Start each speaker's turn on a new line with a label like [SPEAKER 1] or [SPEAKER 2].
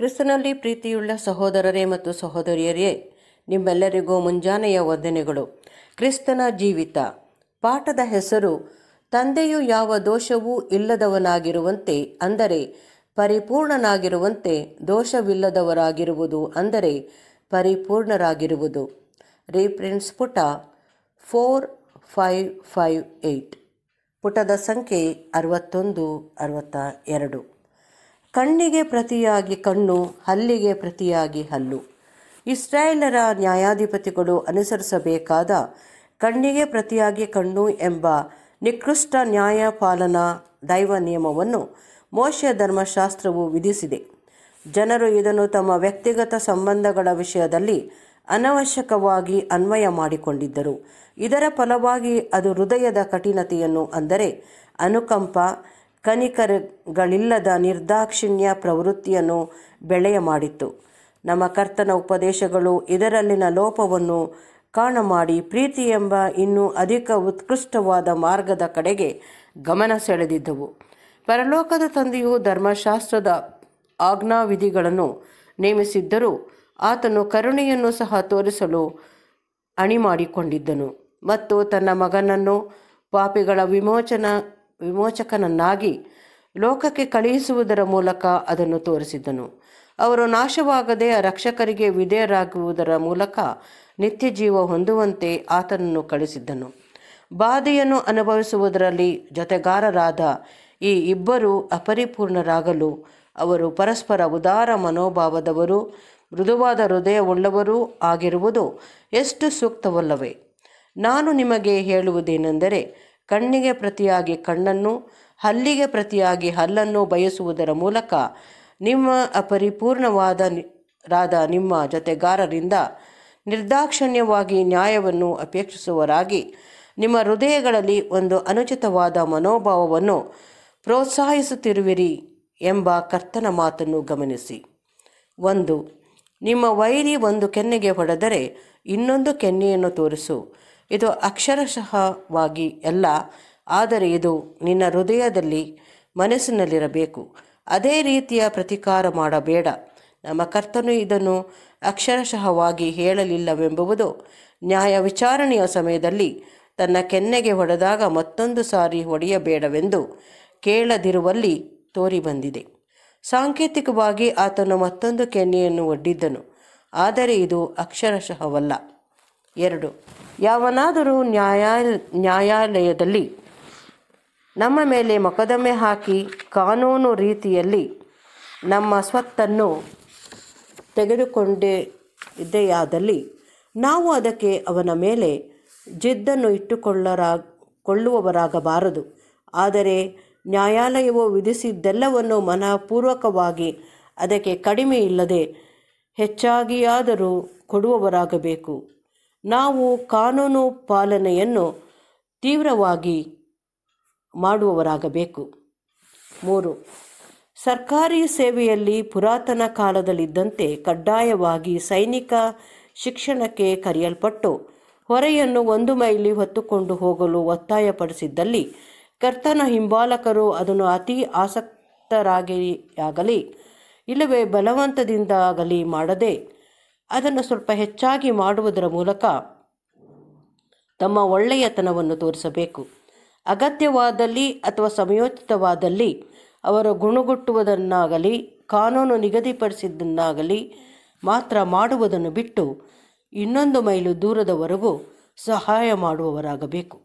[SPEAKER 1] ಕ್ರಿಸ್ತನಲ್ಲಿ ಪ್ರೀತಿಯುಳ್ಳ ಸಹೋದರರೇ ಮತ್ತು ಸಹೋದರಿಯರೇ ನಿಮ್ಮೆಲ್ಲರಿಗೂ ಮುಂಜಾನೆಯ ವಂದನೆಗಳು ಕ್ರಿಸ್ತನ ಜೀವಿತ ಪಾಠದ ಹೆಸರು ತಂದೆಯು ಯಾವ ದೋಷವೂ ಇಲ್ಲದವನಾಗಿರುವಂತೆ ಅಂದರೆ ಪರಿಪೂರ್ಣನಾಗಿರುವಂತೆ ದೋಷವಿಲ್ಲದವರಾಗಿರುವುದು ಅಂದರೆ ಪರಿಪೂರ್ಣರಾಗಿರುವುದು ರೀಪ್ರಿನ್ಸ್ ಪುಟ ಫೋರ್ ಫೈವ್ ಫೈವ್ ಏಯ್ಟ್ ಪುಟದ ಸಂಖ್ಯೆ ಅರವತ್ತೊಂದು ಅರವತ್ತ ಎರಡು ಕಣ್ಣಿಗೆ ಪ್ರತಿಯಾಗಿ ಕಣ್ಣು ಹಲ್ಲಿಗೆ ಪ್ರತಿಯಾಗಿ ಹಲ್ಲು ಇಸ್ರಾಯೇಲರ ನ್ಯಾಯಾಧಿಪತಿಗಳು ಅನುಸರಿಸಬೇಕಾದ ಕಣ್ಣಿಗೆ ಪ್ರತಿಯಾಗಿ ಕಣ್ಣು ಎಂಬ ನಿಕೃಷ್ಟ ನ್ಯಾಯಪಾಲನಾ ದೈವ ನಿಯಮವನ್ನು ಮೋಶ ಧರ್ಮಶಾಸ್ತ್ರವು ವಿಧಿಸಿದೆ ಜನರು ಇದನ್ನು ತಮ್ಮ ವ್ಯಕ್ತಿಗತ ಸಂಬಂಧಗಳ ವಿಷಯದಲ್ಲಿ ಅನವಶ್ಯಕವಾಗಿ ಅನ್ವಯ ಮಾಡಿಕೊಂಡಿದ್ದರು ಇದರ ಫಲವಾಗಿ ಅದು ಹೃದಯದ ಕಠಿಣತೆಯನ್ನು ಅಂದರೆ ಅನುಕಂಪ ಕನಿಕರಗಳಿಲ್ಲದ ನಿರ್ದಾಕ್ಷಿಣ್ಯ ಪ್ರವೃತ್ತಿಯನ್ನು ಬೆಳೆಯ ಮಾಡಿತ್ತು ನಮ್ಮ ಕರ್ತನ ಉಪದೇಶಗಳು ಇದರಲ್ಲಿನ ಲೋಪವನ್ನು ಕಾಣ ಮಾಡಿ ಪ್ರೀತಿ ಎಂಬ ಇನ್ನೂ ಅಧಿಕ ಉತ್ಕೃಷ್ಟವಾದ ಮಾರ್ಗದ ಕಡೆಗೆ ಗಮನ ಸೆಳೆದಿದ್ದವು ಪರಲೋಕದ ತಂದೆಯು ಧರ್ಮಶಾಸ್ತ್ರದ ಆಜ್ಞಾವಿಧಿಗಳನ್ನು ನೇಮಿಸಿದ್ದರೂ ಆತನು ಕರುಣೆಯನ್ನು ಸಹ ತೋರಿಸಲು ಅಣಿ ಮಾಡಿಕೊಂಡಿದ್ದನು ಮತ್ತು ತನ್ನ ಮಗನನ್ನು ಪಾಪಿಗಳ ವಿಮೋಚನ ವಿಮೋಚಕನನ್ನಾಗಿ ಲೋಕಕ್ಕೆ ಕಳುಹಿಸುವುದರ ಮೂಲಕ ಅದನ್ನು ತೋರಿಸಿದ್ದನು ಅವರು ನಾಶವಾಗದೆ ರಕ್ಷಕರಿಗೆ ವಿಧೇಯರಾಗುವುದರ ಮೂಲಕ ನಿತ್ಯ ಜೀವ ಹೊಂದುವಂತೆ ಆತನನ್ನು ಕಳಿಸಿದ್ದನು ಬಾಧೆಯನ್ನು ಅನುಭವಿಸುವುದರಲ್ಲಿ ಜೊತೆಗಾರರಾದ ಈ ಇಬ್ಬರು ಅಪರಿಪೂರ್ಣರಾಗಲು ಅವರು ಪರಸ್ಪರ ಉದಾರ ಮನೋಭಾವದವರು ಮೃದುವಾದ ಹೃದಯವುಳ್ಳವರೂ ಆಗಿರುವುದು ಎಷ್ಟು ಸೂಕ್ತವಲ್ಲವೇ ನಾನು ನಿಮಗೆ ಹೇಳುವುದೇನೆಂದರೆ ಕಣ್ಣಿಗೆ ಪ್ರತಿಯಾಗಿ ಕಣ್ಣನ್ನು ಹಲ್ಲಿಗೆ ಪ್ರತಿಯಾಗಿ ಹಲ್ಲನ್ನು ಬಯಸುವುದರ ಮೂಲಕ ನಿಮ್ಮ ಅಪರಿಪೂರ್ಣವಾದ ರಾದ ನಿಮ್ಮ ಜೊತೆಗಾರರಿಂದ ನಿರ್ದಾಕ್ಷಣ್ಯವಾಗಿ ನ್ಯಾಯವನ್ನು ಅಪೇಕ್ಷಿಸುವರಾಗಿ ನಿಮ್ಮ ಹೃದಯಗಳಲ್ಲಿ ಒಂದು ಅನುಚಿತವಾದ ಮನೋಭಾವವನ್ನು ಪ್ರೋತ್ಸಾಹಿಸುತ್ತಿರುವಿರಿ ಎಂಬ ಕರ್ತನ ಮಾತನ್ನು ಗಮನಿಸಿ ಒಂದು ನಿಮ್ಮ ವೈರಿ ಒಂದು ಕೆನ್ನೆಗೆ ಹೊಡೆದರೆ ಇನ್ನೊಂದು ಕೆನ್ನೆಯನ್ನು ತೋರಿಸು ಇದು ಅಕ್ಷರಶಃವಾಗಿ ಅಲ್ಲ ಆದರೆ ಇದು ನಿನ್ನ ಹೃದಯದಲ್ಲಿ ಮನಸ್ಸಿನಲ್ಲಿರಬೇಕು ಅದೇ ರೀತಿಯ ಪ್ರತಿಕಾರ ಮಾಡಬೇಡ ನಮ್ಮ ಕರ್ತನು ಇದನ್ನು ಅಕ್ಷರಶಃವಾಗಿ ಹೇಳಲಿಲ್ಲವೆಂಬುದು ನ್ಯಾಯ ವಿಚಾರಣೆಯ ಸಮಯದಲ್ಲಿ ತನ್ನ ಕೆನ್ನೆಗೆ ಹೊಡೆದಾಗ ಮತ್ತೊಂದು ಸಾರಿ ಹೊಡೆಯಬೇಡವೆಂದು ಕೇಳದಿರುವಲ್ಲಿ ತೋರಿಬಂದಿದೆ ಸಾಂಕೇತಿಕವಾಗಿ ಆತನು ಮತ್ತೊಂದು ಕೆನ್ನೆಯನ್ನು ಒಡ್ಡಿದ್ದನು ಆದರೆ ಇದು ಅಕ್ಷರಶಃವಲ್ಲ ಎರಡು ಯಾವನಾದರೂ ನ್ಯಾಯಾಲ ನ್ಯಾಯಾಲಯದಲ್ಲಿ ನಮ್ಮ ಮೇಲೆ ಮೊಕದ್ದಮೆ ಹಾಕಿ ಕಾನೂನು ರೀತಿಯಲ್ಲಿ ನಮ್ಮ ಸ್ವತ್ತನ್ನು ತೆಗೆದುಕೊಂಡೇ ಇದೆಯಾದಲ್ಲಿ ನಾವು ಅದಕ್ಕೆ ಅವನ ಮೇಲೆ ಜಿದ್ದನ್ನು ಇಟ್ಟುಕೊಳ್ಳರಾ ಕೊಳ್ಳುವವರಾಗಬಾರದು ಆದರೆ ನ್ಯಾಯಾಲಯವು ವಿಧಿಸಿದ್ದೆಲ್ಲವನ್ನು ಮನಃಪೂರ್ವಕವಾಗಿ ಅದಕ್ಕೆ ಕಡಿಮೆ ಇಲ್ಲದೆ ಹೆಚ್ಚಾಗಿಯಾದರೂ ಕೊಡುವವರಾಗಬೇಕು ನಾವು ಕಾನೂನು ಪಾಲನೆಯನ್ನು ತೀವ್ರವಾಗಿ ಮಾಡುವವರಾಗಬೇಕು ಮೂರು ಸರ್ಕಾರಿ ಸೇವೆಯಲ್ಲಿ ಪುರಾತನ ಕಾಲದಲ್ಲಿದ್ದಂತೆ ಕಡ್ಡಾಯವಾಗಿ ಸೈನಿಕ ಶಿಕ್ಷಣಕ್ಕೆ ಕರೆಯಲ್ಪಟ್ಟು ಹೊರೆಯನ್ನು ಒಂದು ಮೈಲಿ ಹೊತ್ತುಕೊಂಡು ಹೋಗಲು ಒತ್ತಾಯಪಡಿಸಿದ್ದಲ್ಲಿ ಕರ್ತನ ಹಿಂಬಾಲಕರು ಅದನ್ನು ಅತಿ ಆಸಕ್ತರಾಗಿಯಾಗಲಿ ಇಲ್ಲವೇ ಬಲವಂತದಿಂದಾಗಲಿ ಮಾಡದೆ ಅದನ್ನು ಸ್ವಲ್ಪ ಹೆಚ್ಚಾಗಿ ಮಾಡುವುದರ ಮೂಲಕ ತಮ್ಮ ಒಳ್ಳೆಯತನವನ್ನು ತೋರಿಸಬೇಕು ಅಗತ್ಯವಾದಲ್ಲಿ ಅಥವಾ ಸಮಯೋಚಿತವಾದಲ್ಲಿ ಅವರು ಗುಣಗುಟ್ಟುವುದನ್ನಾಗಲಿ ಕಾನೂನು ನಿಗದಿಪಡಿಸಿದ್ದನ್ನಾಗಲಿ ಮಾತ್ರ ಮಾಡುವುದನ್ನು ಬಿಟ್ಟು ಇನ್ನೊಂದು ಮೈಲು ದೂರದವರೆಗೂ ಸಹಾಯ ಮಾಡುವವರಾಗಬೇಕು